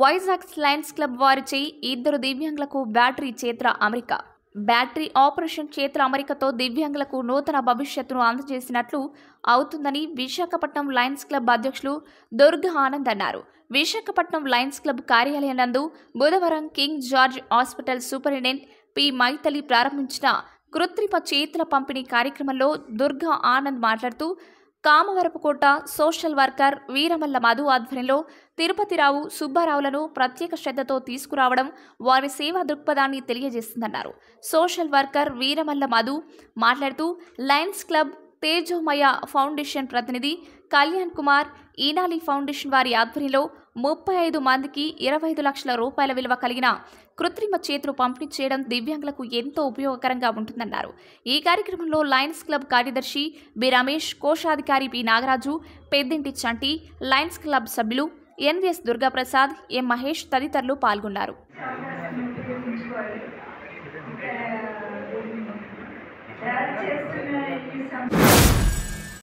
Vizag Lions club వారిచే ఇద్దరు దివ్యాంగులకు బ్యాటరీ చేత్ర అమెరికా బ్యాటరీ ఆపరేషన్ చేత్ర అమెరికతో దివ్యాంగులకు నూతన భవిష్యత్తును అందజేసినట్లు అవుతుందని విశాఖపట్నం లయన్స్ క్లబ్ అధ్యక్షులు దుర్గ ఆనంద్ అన్నారు విశాఖపట్నం లయన్స్ క్లబ్ కార్యాలయం నందు బుధవారం King George hospital superintendent P Mythili ప్రారంభించిన కృత్రిమ చేతుల పంపిణీ కార్యక్రమంలో దుర్గా ఆనంద్ మాట్లాడుతూ కామవరపుకోట సోషల్ వర్కర్ వీరమల్ల మధు ఆధ్వర్యంలో తిరుపతిరావు సుబ్బారావులను ప్రత్యేక శ్రద్ధతో తీసుకురావడం వారి సేవా దృక్పథాన్ని తెలియజేస్తుందన్నారు సోషల్ వర్కర్ వీరమల్ల మధు మాట్లాడుతూ లయన్స్ క్లబ్ తేజోమయ ఫౌండేషన్ ప్రతినిధి కళ్యాణ్ కుమార్ ఈనాలి ఫౌండేషన్ వారి ఆధ్వర్యంలో ముప్పై ఐదు మందికి ఇరవై ఐదు లక్షల రూపాయల విలువ కలిగిన కృత్రిమ చేతులు పంపిణీ చేయడం దివ్యాంగులకు ఎంతో ఉపయోగకరంగా ఉంటుందన్నారు ఈ కార్యక్రమంలో లయన్స్ క్లబ్ కార్యదర్శి బి రమేష్ కోశాధికారి P Nagaraju Peddinti Chanti lions club సభ్యులు ఎన్విఎస్ దుర్గాప్రసాద్ ఎం మహేష్ తదితరులు పాల్గొన్నారు